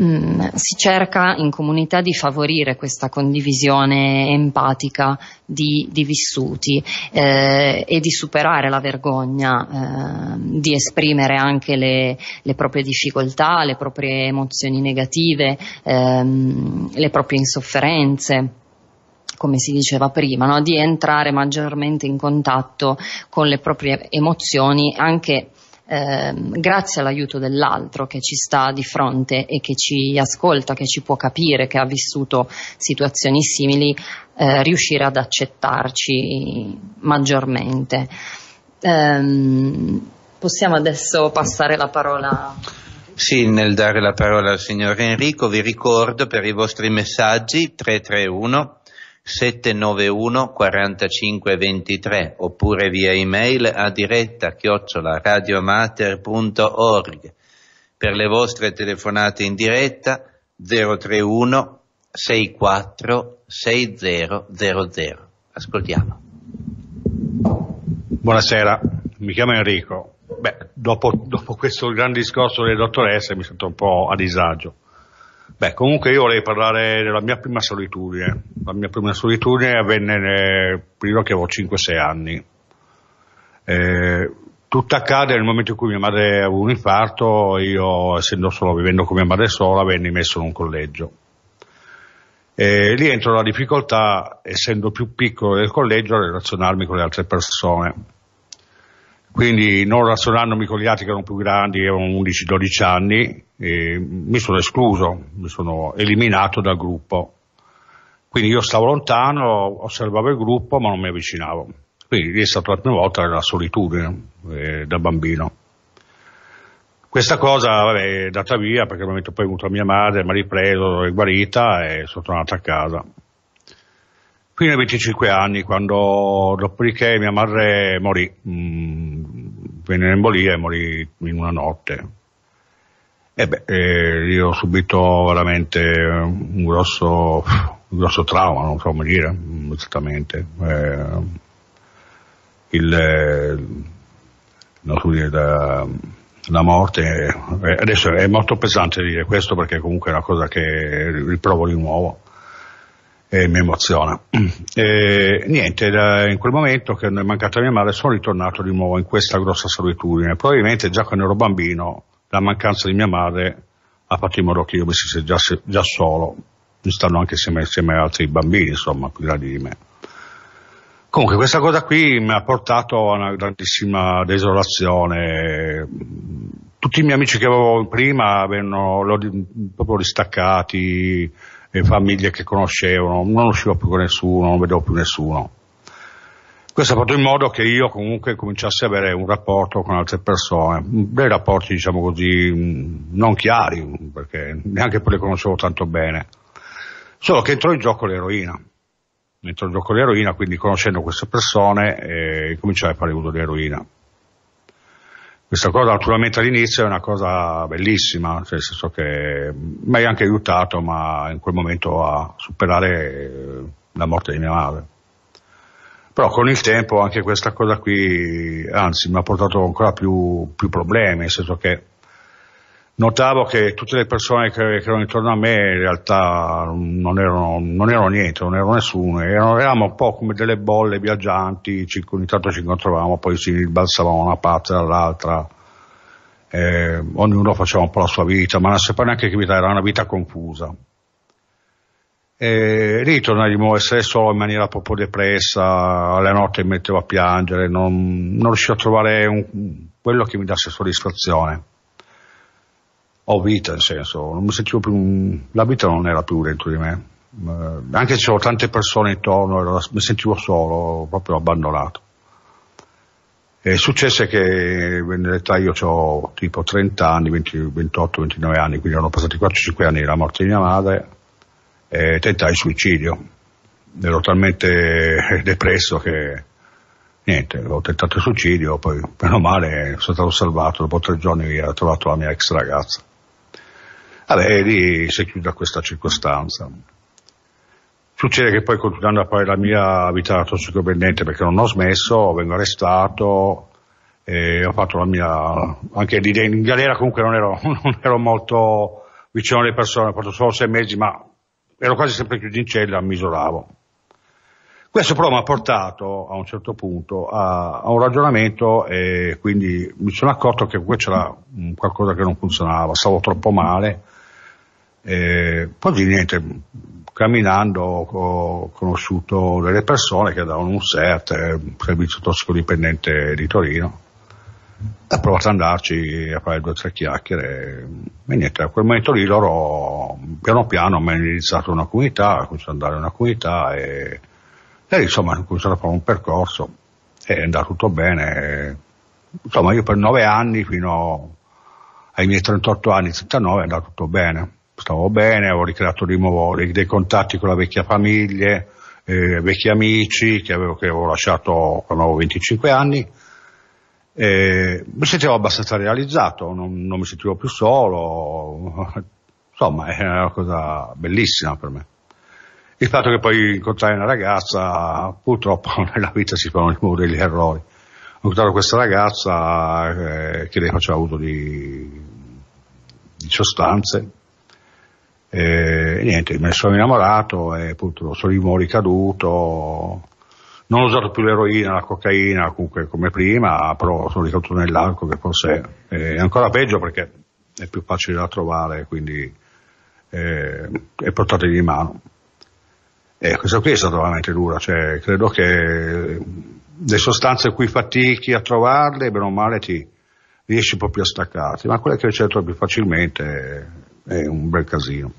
Mm, si cerca in comunità di favorire questa condivisione empatica di, di vissuti eh, e di superare la vergogna eh, di esprimere anche le, le, proprie difficoltà, le proprie emozioni negative, ehm, le proprie insofferenze come si diceva prima, no? di entrare maggiormente in contatto con le proprie emozioni anche eh, grazie all'aiuto dell'altro che ci sta di fronte e che ci ascolta, che ci può capire, che ha vissuto situazioni simili, eh, riuscire ad accettarci maggiormente. Eh, possiamo adesso passare la parola. Sì, nel dare la parola al signor Enrico vi ricordo per i vostri messaggi 331 791 4523 oppure via email a diretta chiocciola radiomater.org. Per le vostre telefonate in diretta 031 64 6000. Ascoltiamo. Buonasera, mi chiamo Enrico. Beh, dopo, dopo questo gran discorso delle dottoresse mi sento un po' a disagio. Beh, comunque io vorrei parlare della mia prima solitudine. La mia prima solitudine avvenne prima che avevo 5-6 anni. Eh, tutto accade nel momento in cui mia madre ha avuto un infarto, io essendo solo vivendo con mia madre sola venni messo in un collegio. E lì entro la difficoltà, essendo più piccolo del collegio, a relazionarmi con le altre persone quindi non razionandomi con gli altri che erano più grandi, avevano 11-12 anni, mi sono escluso, mi sono eliminato dal gruppo. Quindi io stavo lontano, osservavo il gruppo, ma non mi avvicinavo. Quindi lì è stata la prima volta la solitudine eh, da bambino. Questa cosa vabbè, è andata via perché al momento poi è venuta mia madre, mi ha ripreso, è guarita e sono tornato a casa. Quindi a 25 anni, quando dopodiché mia madre morì, mh, mm, venne in embolia e morì in una notte. E beh, eh, io ho subito veramente un grosso, un grosso trauma, non so come dire mm, esattamente. Eh, il, eh, so dire, la, la, morte, eh, adesso è molto pesante dire questo perché comunque è una cosa che riprovo di nuovo e mi emoziona. E, niente, da, in quel momento che è mancata mia madre sono ritornato di nuovo in questa grossa solitudine. Probabilmente già quando ero bambino la mancanza di mia madre ha fatto in modo che io mi stessi già, già solo, mi stanno anche insieme, insieme ad altri bambini, insomma, più grandi di me. Comunque questa cosa qui mi ha portato a una grandissima desolazione. Tutti i miei amici che avevo prima vennero proprio distaccati le famiglie che conoscevano, non uscivo più con nessuno, non vedevo più nessuno. Questo ha fatto in modo che io comunque cominciassi a avere un rapporto con altre persone, dei rapporti diciamo così non chiari, perché neanche poi li conoscevo tanto bene. Solo che entrò in gioco l'eroina. Entrò in gioco l'eroina, quindi conoscendo queste persone eh, cominciai a fare uso dell'eroina questa cosa naturalmente all'inizio è una cosa bellissima, nel senso che mi ha anche aiutato ma in quel momento a superare eh, la morte di mia madre. Però con il tempo anche questa cosa qui, anzi, mi ha portato ancora più, più problemi, nel senso che notavo che tutte le persone che, che, erano intorno a me in realtà non erano, non erano niente, non erano nessuno, erano, eravamo un po' come delle bolle viaggianti, ci, ogni tanto ci incontravamo, poi si balsavamo una parte dall'altra, eh, ognuno faceva un po' la sua vita, ma non sapeva neanche che vita era, una vita confusa. E lì tornavamo a essere solo in maniera proprio depressa, alle notte mi mettevo a piangere, non, non riuscivo a trovare un, quello che mi desse soddisfazione ho vita, nel senso, non mi sentivo più, la vita non era più dentro di me, eh, anche se c'erano tante persone intorno, era... mi sentivo solo, proprio abbandonato. E successe che in realtà io ho tipo 30 anni, 20, 28, 29 anni, quindi erano passati 4-5 anni dalla morte di mia madre e tentai il suicidio. Ero talmente depresso che niente, ho tentato il suicidio, poi meno male sono stato salvato, dopo tre giorni ho trovato la mia ex ragazza. Vabbè, ah, lì si chiude questa circostanza. Succede che poi continuando a fare la mia vita tossicodipendente perché non ho smesso, vengo arrestato, e ho fatto la mia, anche lì in galera comunque non ero, non ero molto vicino alle persone, ho fatto solo sei mesi ma ero quasi sempre chiuso in cella, mi isolavo. Questo però mi ha portato a un certo punto a, a un ragionamento e quindi mi sono accorto che c'era mm, qualcosa che non funzionava, stavo troppo male e poi niente, camminando ho conosciuto delle persone che davano un SERT, eh, servizio tossicodipendente di Torino. Ho provato ad andarci a fare due o tre chiacchiere e niente, a quel momento lì loro piano piano mi hanno iniziato una comunità, ho cominciato ad andare in una comunità e, e insomma ho cominciato a fare un percorso e è andato tutto bene. Insomma io per nove anni fino ai miei 38 anni, 39 è andato tutto bene stavo bene, avevo ricreato di nuovo dei contatti con la vecchia famiglia, eh, vecchi amici che avevo, che avevo, lasciato quando avevo 25 anni. Eh, mi sentivo abbastanza realizzato, non, non mi sentivo più solo, insomma era una cosa bellissima per me. Il fatto che poi incontrai una ragazza, purtroppo nella vita si fanno degli errori. Ho incontrato questa ragazza eh, che lei faceva uso di, di sostanze e niente, me ne sono innamorato e appunto sono di nuovo ricaduto. Non ho usato più l'eroina, la cocaina, comunque come prima, però sono ricaduto nell'arco che forse è ancora peggio perché è più facile da trovare, quindi eh, è portata di mano. E questa qui è stata veramente dura, cioè, credo che le sostanze cui fatichi a trovarle, bene o male ti riesci proprio a staccarti, ma quelle che cerco più facilmente è un bel casino.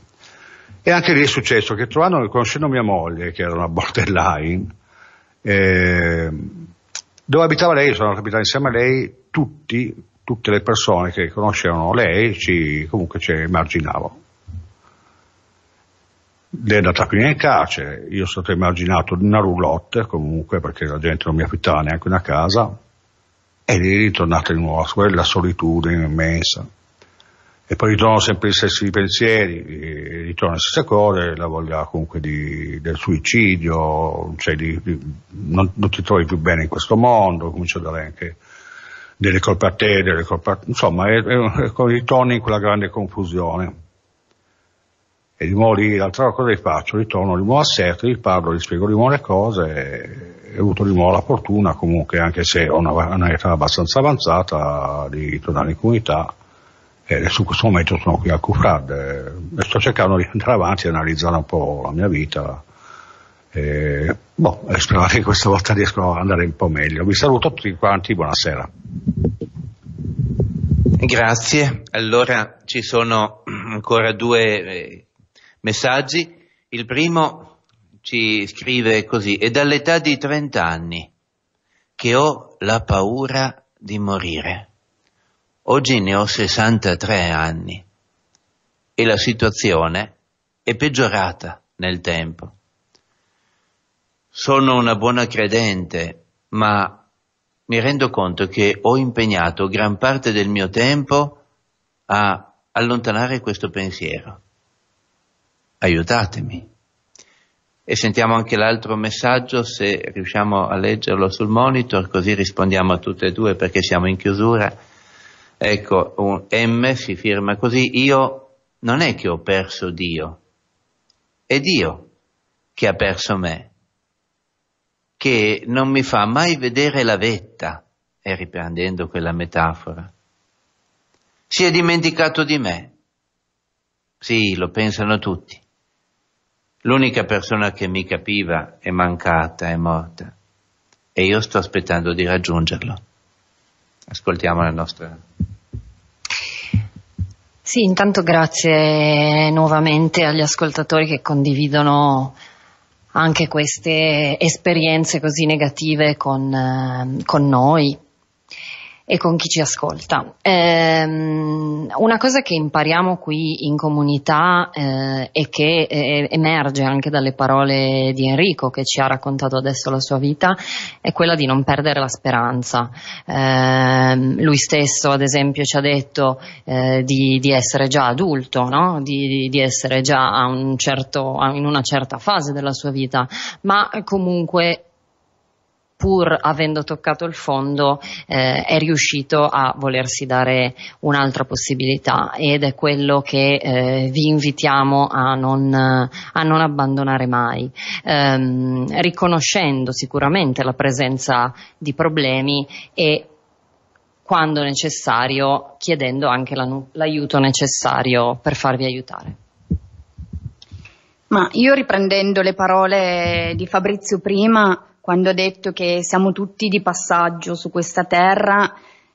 E anche lì è successo che trovano, conoscendo mia moglie, che era una borderline, eh, dove abitava lei, sono capitato insieme a lei, tutti, tutte le persone che conoscevano lei ci, comunque ci emarginavano. Lei è andata prima in carcere, io sono stato emarginato in una roulotte comunque perché la gente non mi affittava neanche una casa e lì è ritornata di nuovo quella solitudine immensa e poi ritorno sempre gli stessi pensieri, eh, ritorno le stesse cose, la voglia comunque di, del suicidio, cioè di, di, non, non, ti trovi più bene in questo mondo, comincio a dare anche delle colpe a te, delle colpe a... insomma, è, è, è, ritorni in quella grande confusione. E di nuovo lì, l'altra cosa che faccio, ritorno di nuovo a Serti, gli parlo, gli spiego di nuovo le cose, e, ho avuto di nuovo la fortuna comunque, anche se ho una, un'età abbastanza avanzata, di tornare in comunità, eh, su questo momento sono qui a Cufrad eh, e sto cercando di andare avanti e analizzare un po' la mia vita. e, boh, eh, spero che questa volta riesco ad andare un po' meglio. Vi saluto tutti quanti, buonasera. Grazie, allora ci sono ancora due eh, messaggi. Il primo ci scrive così, è dall'età di 30 anni che ho la paura di morire. Oggi ne ho 63 anni e la situazione è peggiorata nel tempo. Sono una buona credente, ma mi rendo conto che ho impegnato gran parte del mio tempo a allontanare questo pensiero. Aiutatemi. E sentiamo anche l'altro messaggio, se riusciamo a leggerlo sul monitor, così rispondiamo a tutte e due perché siamo in chiusura. Ecco, un M si firma così, io non è che ho perso Dio, è Dio che ha perso me, che non mi fa mai vedere la vetta, e riprendendo quella metafora, si è dimenticato di me. Sì, lo pensano tutti. L'unica persona che mi capiva è mancata, è morta, e io sto aspettando di raggiungerlo. Ascoltiamo la nostra sì, intanto grazie nuovamente agli ascoltatori che condividono anche queste esperienze così negative con, eh, con noi e con chi ci ascolta. Ehm, una cosa che impariamo qui in comunità eh, e che eh, emerge anche dalle parole di Enrico che ci ha raccontato adesso la sua vita è quella di non perdere la speranza. Ehm, lui stesso ad esempio ci ha detto eh, di, di, essere già adulto, no? di, di, essere già un certo, in una certa fase della sua vita, ma comunque pur avendo toccato il fondo, eh, è riuscito a volersi dare un'altra possibilità ed è quello che eh, vi invitiamo a non, a non abbandonare mai, ehm, riconoscendo sicuramente la presenza di problemi e quando necessario chiedendo anche la, l'aiuto necessario per farvi aiutare. Ma io riprendendo le parole di Fabrizio prima, quando ha detto che siamo tutti di passaggio su questa terra,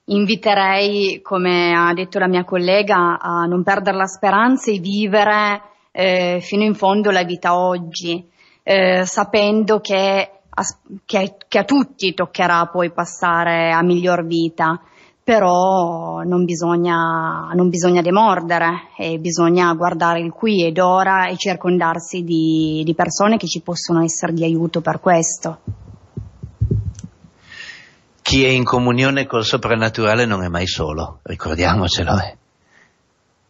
inviterei, come ha detto la mia collega, a non perdere la speranza e vivere eh, fino in fondo la vita oggi, eh, sapendo che a, che, che a tutti toccherà poi passare a miglior vita però non bisogna, non bisogna demordere, bisogna guardare il qui ed ora e circondarsi di, di persone che ci possono essere di aiuto per questo. Chi è in comunione col soprannaturale non è mai solo, ricordiamocelo. Eh.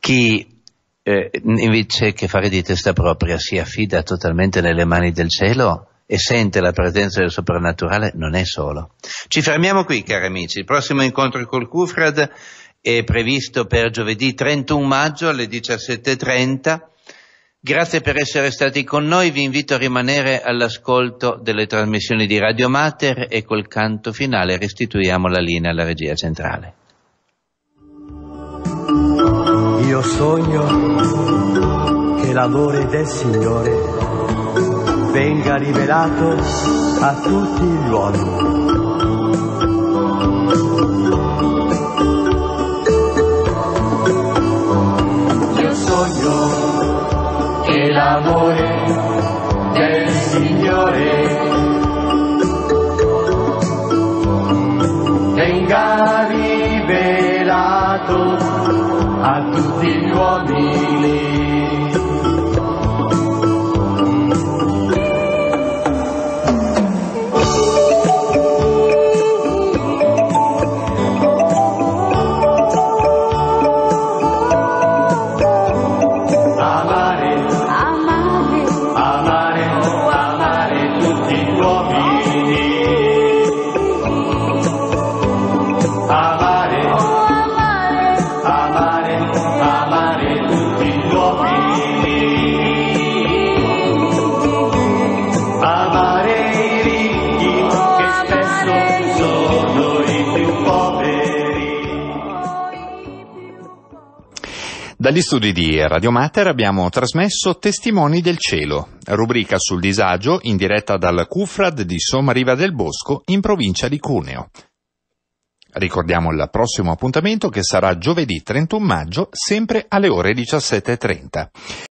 Chi eh, invece che fare di testa propria si affida totalmente nelle mani del cielo e sente la presenza del soprannaturale non è solo. Ci fermiamo qui, cari amici. Il prossimo incontro col Cufrad è previsto per giovedì 31 maggio alle 17.30. Grazie per essere stati con noi, vi invito a rimanere all'ascolto delle trasmissioni di Radio Mater e col canto finale restituiamo la linea alla regia centrale. Io sogno che l'amore del Signore venga rivelato a tutti gli uomini. Io sogno che l'amore del Signore venga rivelato a tutti gli uomini. Dagli studi di Radio Mater abbiamo trasmesso Testimoni del Cielo, rubrica sul disagio in diretta dal Cufrad di Somariva del Bosco in provincia di Cuneo. Ricordiamo il prossimo appuntamento che sarà giovedì 31 maggio sempre alle ore 17.30.